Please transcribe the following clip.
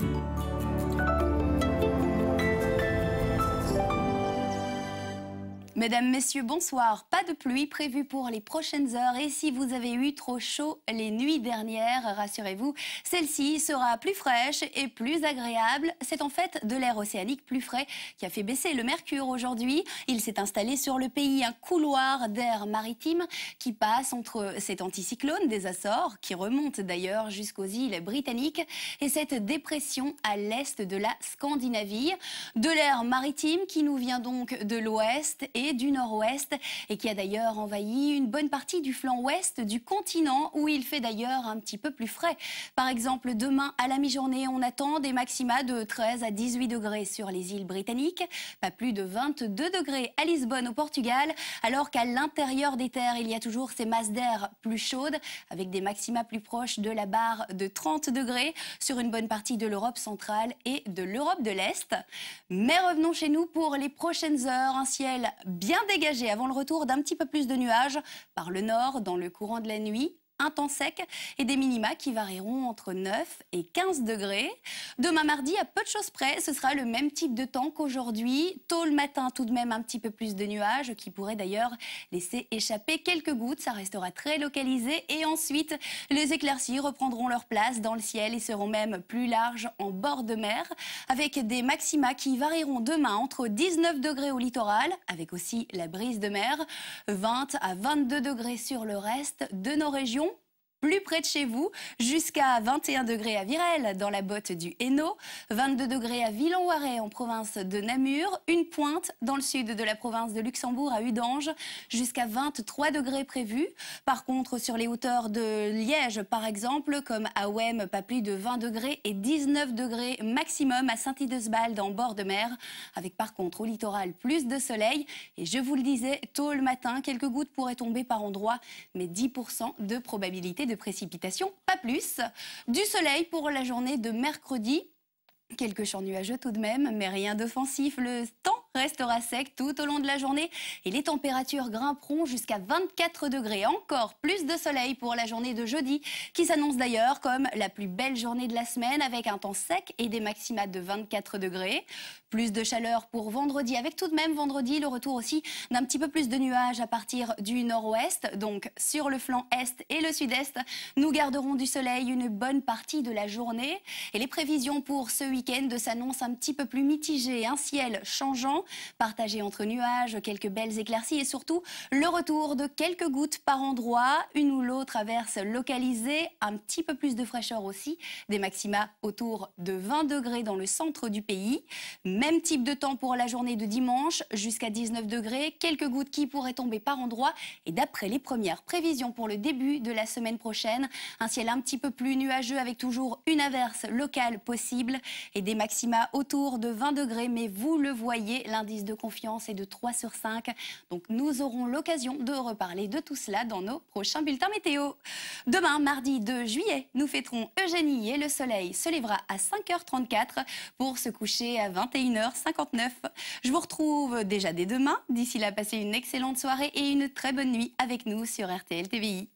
Thank you. Mesdames, Messieurs, bonsoir. Pas de pluie prévue pour les prochaines heures et si vous avez eu trop chaud les nuits dernières, rassurez-vous, celle-ci sera plus fraîche et plus agréable. C'est en fait de l'air océanique plus frais qui a fait baisser le mercure aujourd'hui. Il s'est installé sur le pays un couloir d'air maritime qui passe entre cet anticyclone des Açores, qui remonte d'ailleurs jusqu'aux îles britanniques, et cette dépression à l'est de la Scandinavie. De l'air maritime qui nous vient donc de l'ouest et du nord-ouest et qui a d'ailleurs envahi une bonne partie du flanc ouest du continent où il fait d'ailleurs un petit peu plus frais. Par exemple, demain à la mi-journée, on attend des maxima de 13 à 18 degrés sur les îles britanniques, pas plus de 22 degrés à Lisbonne au Portugal, alors qu'à l'intérieur des terres, il y a toujours ces masses d'air plus chaudes avec des maxima plus proches de la barre de 30 degrés sur une bonne partie de l'Europe centrale et de l'Europe de l'Est. Mais revenons chez nous pour les prochaines heures, un ciel bien dégagé avant le retour d'un petit peu plus de nuages par le nord dans le courant de la nuit un temps sec et des minima qui varieront entre 9 et 15 degrés. Demain mardi, à peu de choses près, ce sera le même type de temps qu'aujourd'hui. Tôt le matin, tout de même un petit peu plus de nuages qui pourraient d'ailleurs laisser échapper quelques gouttes. Ça restera très localisé et ensuite les éclaircies reprendront leur place dans le ciel et seront même plus larges en bord de mer avec des maxima qui varieront demain entre 19 degrés au littoral avec aussi la brise de mer, 20 à 22 degrés sur le reste de nos régions plus près de chez vous, jusqu'à 21 degrés à Virel, dans la botte du Hainaut, 22 degrés à villon en province de Namur, une pointe dans le sud de la province de Luxembourg, à Udange, jusqu'à 23 degrés prévus. Par contre, sur les hauteurs de Liège, par exemple, comme à Ouem, pas plus de 20 degrés et 19 degrés maximum à saint idesbald en bord de mer, avec par contre au littoral plus de soleil. Et je vous le disais, tôt le matin, quelques gouttes pourraient tomber par endroits, mais 10% de probabilité de précipitations, pas plus. Du soleil pour la journée de mercredi. Quelques champs nuageux tout de même, mais rien d'offensif. Le temps restera sec tout au long de la journée et les températures grimperont jusqu'à 24 degrés. Encore plus de soleil pour la journée de jeudi qui s'annonce d'ailleurs comme la plus belle journée de la semaine avec un temps sec et des maxima de 24 degrés. Plus de chaleur pour vendredi avec tout de même vendredi le retour aussi d'un petit peu plus de nuages à partir du nord-ouest. Donc sur le flanc est et le sud-est, nous garderons du soleil une bonne partie de la journée et les prévisions pour ce week-end s'annoncent un petit peu plus mitigées, un ciel changeant partagé entre nuages, quelques belles éclaircies et surtout le retour de quelques gouttes par endroit, une ou l'autre averse localisée, un petit peu plus de fraîcheur aussi, des maxima autour de 20 degrés dans le centre du pays. Même type de temps pour la journée de dimanche, jusqu'à 19 degrés, quelques gouttes qui pourraient tomber par endroit et d'après les premières prévisions pour le début de la semaine prochaine, un ciel un petit peu plus nuageux avec toujours une averse locale possible et des maxima autour de 20 degrés, mais vous le voyez, L'indice de confiance est de 3 sur 5. Donc nous aurons l'occasion de reparler de tout cela dans nos prochains bulletins météo. Demain, mardi 2 juillet, nous fêterons Eugénie et le soleil se lèvera à 5h34 pour se coucher à 21h59. Je vous retrouve déjà dès demain. D'ici là, passez une excellente soirée et une très bonne nuit avec nous sur RTL TVI.